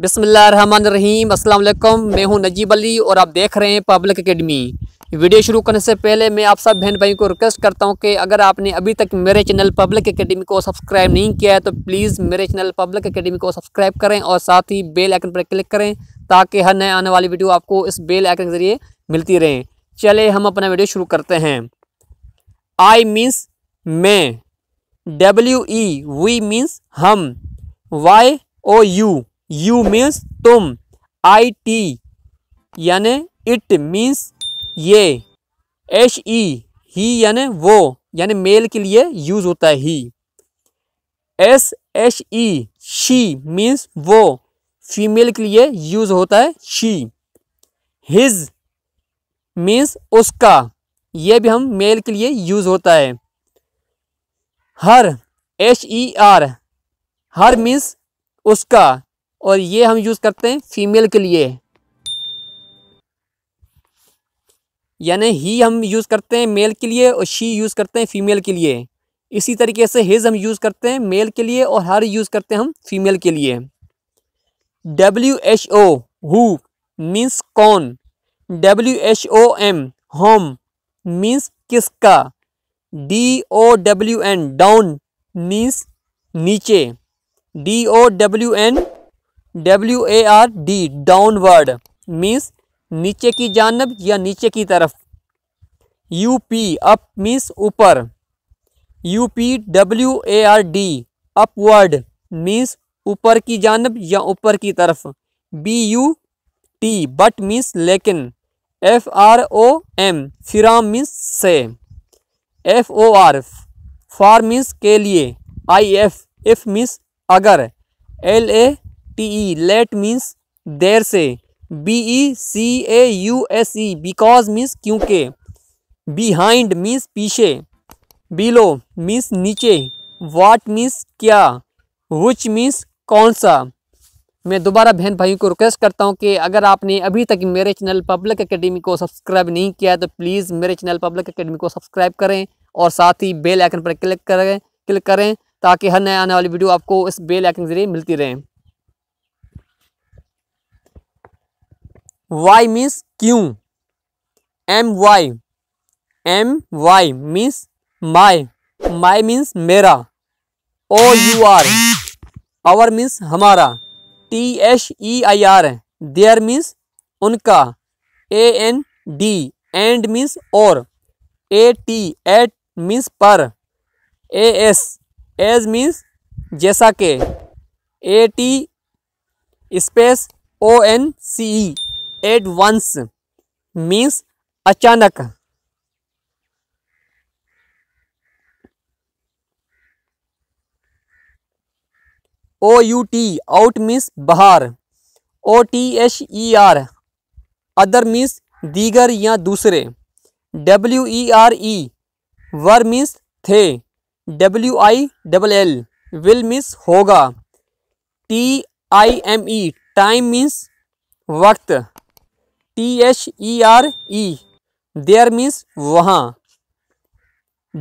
रहीम अल्लाम मैं हूं नजीब अली और आप देख रहे हैं पब्लिक अकेडमी वीडियो शुरू करने से पहले मैं आप सब बहन भाई को रिक्वेस्ट करता हूं कि अगर आपने अभी तक मेरे चैनल पब्लिक अकेडमी को सब्सक्राइब नहीं किया है तो प्लीज़ मेरे चैनल पब्लिक अकेडमी को सब्सक्राइब करें और साथ ही बेल आइकन पर क्लिक करें ताकि हर नए आने वाली वीडियो आपको इस बेल आइकन के ज़रिए मिलती रहें चले हम अपना वीडियो शुरू करते हैं आई मीन्स मैं डब्ल्यू ई वी मीन्स हम Y O U you means तुम आई टी यानि इट मीन्स ये एश ई ही यानि वो यानि मेल के लिए यूज़ होता है ही S H E she means वो फीमेल के लिए यूज़ होता है शी हिज मीन्स उसका ये भी हम मेल के लिए यूज़ होता है her H E R her means उसका और ये हम यूज़ करते हैं फीमेल के लिए यानी ही हम यूज़ करते हैं मेल के लिए और शी यूज़ करते हैं फीमेल के लिए इसी तरीके से हिज हम यूज़ करते हैं मेल के लिए और हर यूज़ करते हैं हम फीमेल के लिए W H O who means कौन W H O M whom means किसका D O W N down means नीचे D O W N W A R D downward means नीचे की जानब या नीचे की तरफ यू पी अप मीन्स ऊपर U P W A R D upward means ऊपर की जानब या ऊपर की तरफ B U T but means लेकिन F R O M from means से F O R for means के लिए आई एफ एफ मीन्स अगर L A T E late means देर से B E C A U S E because means क्योंकि behind means पीछे below means नीचे what means क्या विच मीन्स कौन सा मैं दोबारा बहन भाइयों को रिक्वेस्ट करता हूं कि अगर आपने अभी तक मेरे चैनल पब्लिक अकेडमी को सब्सक्राइब नहीं किया है तो प्लीज़ मेरे चैनल पब्लिक अकेडमी को सब्सक्राइब करें और साथ ही बेल आइकन पर क्लिक करें क्लिक करें ताकि हर नए आने वाली वीडियो आपको इस बेल आइकन के जरिए मिलती रहे वाई मीन्स क्यों M Y M Y means my my means मेरा O U R our means हमारा T H E I R their means उनका A N D and means और ए टी एट मीन्स पर A S as means जैसा के A T space O N C E at once means अचानक O U T out means बाहर O T H E R other means दीगर या दूसरे W E R E were means थे W I double L will means होगा T I M E time means वक्त T H E R E there means वहाँ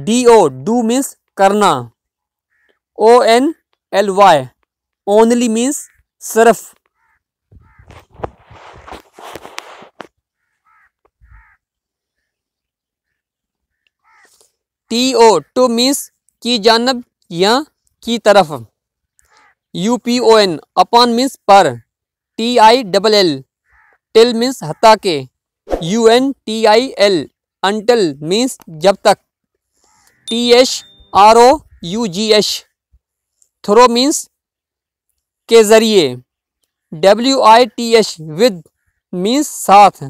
D O do means करना O N L Y only means सिर्फ T O to means की जानब या की तरफ U P O N upon means पर T I double L till means हत्ता के U N T I L until means जब तक T H R O U G H through means के ज़रिए W I T H with means साथ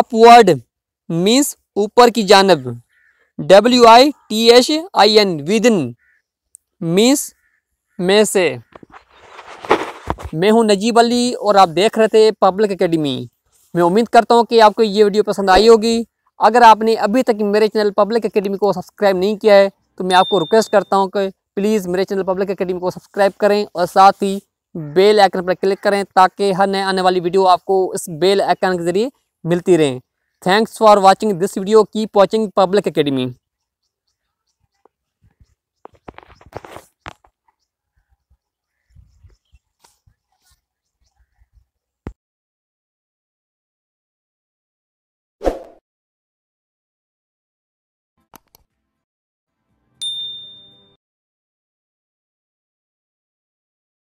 upward means ऊपर की जानब W I T H I N within means में से मैं हूं नजीब अली और आप देख रहे थे पब्लिक एकेडमी मैं उम्मीद करता हूं कि आपको ये वीडियो पसंद आई होगी अगर आपने अभी तक मेरे चैनल पब्लिक एकेडमी को सब्सक्राइब नहीं किया है तो मैं आपको रिक्वेस्ट करता हूं कि प्लीज़ मेरे चैनल पब्लिक एकेडमी को सब्सक्राइब करें और साथ ही बेल आइकन पर क्लिक करें ताकि हर नए आने वाली वीडियो आपको इस बेल आइकन के ज़रिए मिलती रहें thanks for watching this video keep watching Public academy